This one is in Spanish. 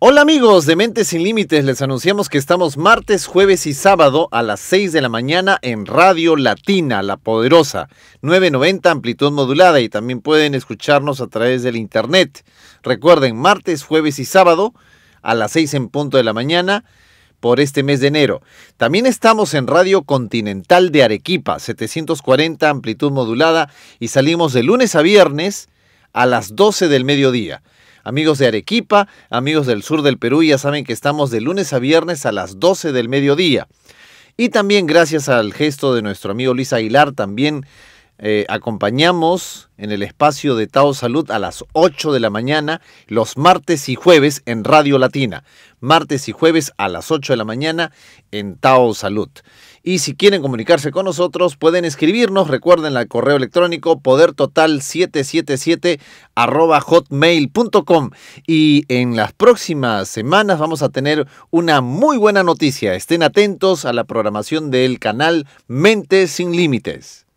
Hola amigos de Mentes Sin Límites, les anunciamos que estamos martes, jueves y sábado a las 6 de la mañana en Radio Latina, La Poderosa, 990 amplitud modulada y también pueden escucharnos a través del internet. Recuerden, martes, jueves y sábado a las 6 en punto de la mañana por este mes de enero. También estamos en Radio Continental de Arequipa, 740 amplitud modulada y salimos de lunes a viernes a las 12 del mediodía amigos de Arequipa, amigos del sur del Perú, ya saben que estamos de lunes a viernes a las 12 del mediodía. Y también gracias al gesto de nuestro amigo Luis Aguilar, también eh, acompañamos en el espacio de Tao Salud a las 8 de la mañana, los martes y jueves en Radio Latina. Martes y jueves a las 8 de la mañana en Tao Salud. Y si quieren comunicarse con nosotros, pueden escribirnos. Recuerden el correo electrónico podertotal777 arroba hotmail.com. Y en las próximas semanas vamos a tener una muy buena noticia. Estén atentos a la programación del canal Mente Sin Límites.